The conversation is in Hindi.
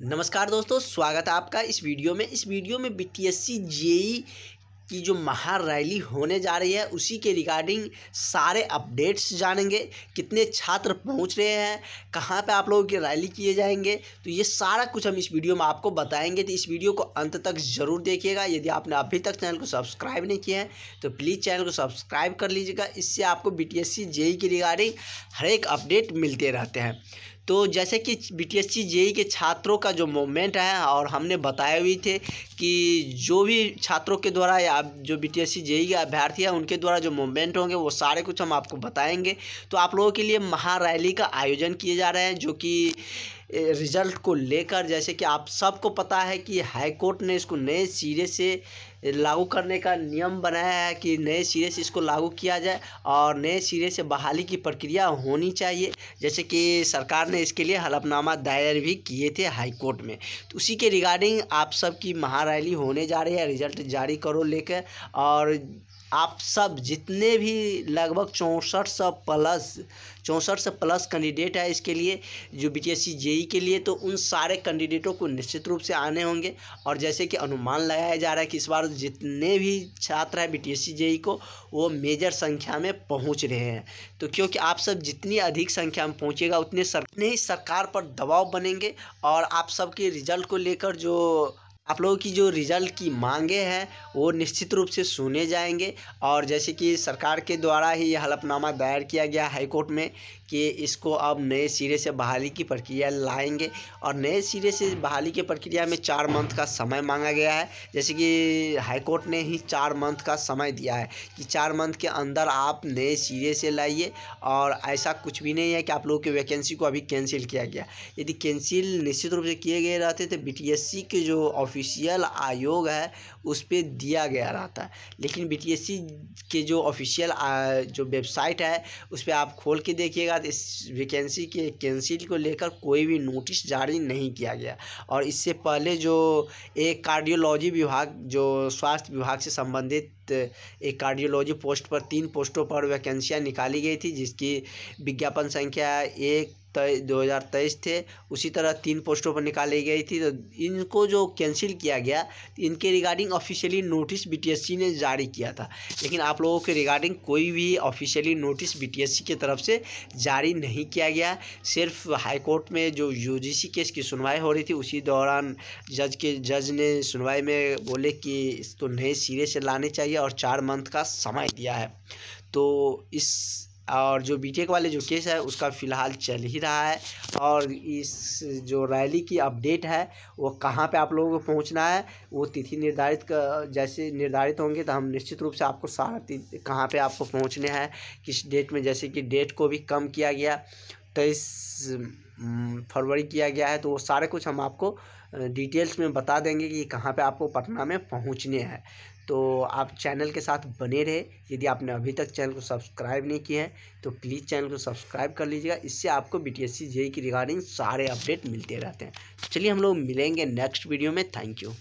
नमस्कार दोस्तों स्वागत है आपका इस वीडियो में इस वीडियो में B T S C JE की जो महा रैली होने जा रही है उसी के रिगार्डिंग सारे अपडेट्स जानेंगे कितने छात्र पहुंच रहे हैं कहाँ पे आप लोगों की रैली किए जाएंगे तो ये सारा कुछ हम इस वीडियो में आपको बताएंगे तो इस वीडियो को अंत तक ज़रूर देखिएगा यदि आपने अभी तक चैनल को सब्सक्राइब नहीं किया है तो प्लीज़ चैनल को सब्सक्राइब कर लीजिएगा इससे आपको B T S C E के रिगार्डिंग हर एक अपडेट मिलते रहते हैं तो जैसे कि B T S C JE के छात्रों का जो मोमेंट है और हमने बताए हुए थे कि जो भी छात्रों के द्वारा या जो B T S C JE के अभ्यर्थी हैं उनके द्वारा जो मूवमेंट होंगे वो सारे कुछ हम आपको बताएंगे तो आप लोगों के लिए महारैली का आयोजन किए जा रहे हैं जो कि रिज़ल्ट को लेकर जैसे कि आप सबको पता है कि हाई कोर्ट ने इसको नए सिरे से लागू करने का नियम बनाया है कि नए सिरे से इसको लागू किया जाए और नए सिरे से बहाली की प्रक्रिया होनी चाहिए जैसे कि सरकार ने इसके लिए हलफनामा दायर भी किए थे हाई कोर्ट में तो उसी के रिगार्डिंग आप सब की महारैली होने जा रही है रिज़ल्ट जारी करो लेकर और आप सब जितने भी लगभग चौंसठ सौ प्लस चौंसठ सौ प्लस कैंडिडेट है इसके लिए जो बी टी जेई के लिए तो उन सारे कैंडिडेटों को निश्चित रूप से आने होंगे और जैसे कि अनुमान लगाया जा रहा है कि इस बार जितने भी छात्र हैं बी टी जेई को वो मेजर संख्या में पहुंच रहे हैं तो क्योंकि आप सब जितनी अधिक संख्या में पहुँचेगा उतने सर, ही सरकार पर दबाव बनेंगे और आप सबके रिजल्ट को लेकर जो आप लोगों की जो रिज़ल्ट की मांगे हैं वो निश्चित रूप से सुने जाएंगे और जैसे कि सरकार के द्वारा ही यह हलफनामा दायर किया गया हाईकोर्ट में कि इसको अब नए सिरे से बहाली की प्रक्रिया लाएंगे और नए सिरे से बहाली की प्रक्रिया में चार मंथ का समय मांगा गया है जैसे कि हाईकोर्ट ने ही चार मंथ का समय दिया है कि चार मंथ के अंदर आप नए सिरे से लाइए और ऐसा कुछ भी नहीं है कि आप लोगों की वैकेंसी को अभी कैंसिल किया गया यदि कैंसिल निश्चित रूप से किए गए रहते तो बी के जो ऑफिशियल आयोग है उस पर दिया गया रहता है लेकिन बी के जो ऑफिशियल जो वेबसाइट है उस पर आप खोल के देखिएगा बाद इस वैकेंसी के कैंसिल को लेकर कोई भी नोटिस जारी नहीं किया गया और इससे पहले जो एक कार्डियोलॉजी विभाग जो स्वास्थ्य विभाग से संबंधित एक कार्डियोलॉजी पोस्ट पर तीन पोस्टों पर वैकेंसियाँ निकाली गई थी जिसकी विज्ञापन संख्या एक तय दो हज़ार तेईस थे उसी तरह तीन पोस्टों पर निकाली गई थी तो इनको जो कैंसिल किया गया इनके रिगार्डिंग ऑफिशियली नोटिस बीटीएससी ने जारी किया था लेकिन आप लोगों के रिगार्डिंग कोई भी ऑफिशियली नोटिस बीटीएससी की तरफ से जारी नहीं किया गया सिर्फ हाईकोर्ट में जो यूजीसी केस की सुनवाई हो रही थी उसी दौरान जज के जज ने सुनवाई में बोले कि इसको नए सिरे से लाने चाहिए और चार मंथ का समय दिया है तो इस और जो बीटेक वाले जो केस है उसका फ़िलहाल चल ही रहा है और इस जो रैली की अपडेट है वो कहाँ पे आप लोगों को पहुँचना है वो तिथि निर्धारित जैसे निर्धारित होंगे तो हम निश्चित रूप से आपको सारा कहाँ पे आपको पहुँचने हैं किस डेट में जैसे कि डेट को भी कम किया गया तेईस तो फरवरी किया गया है तो वो सारे कुछ हम आपको डिटेल्स में बता देंगे कि कहाँ पे आपको पटना में पहुँचने हैं तो आप चैनल के साथ बने रहे यदि आपने अभी तक चैनल को सब्सक्राइब नहीं किया है तो प्लीज़ चैनल को सब्सक्राइब कर लीजिएगा इससे आपको B T S C J की रिगार्डिंग सारे अपडेट मिलते रहते हैं चलिए हम लोग मिलेंगे नेक्स्ट वीडियो में थैंक यू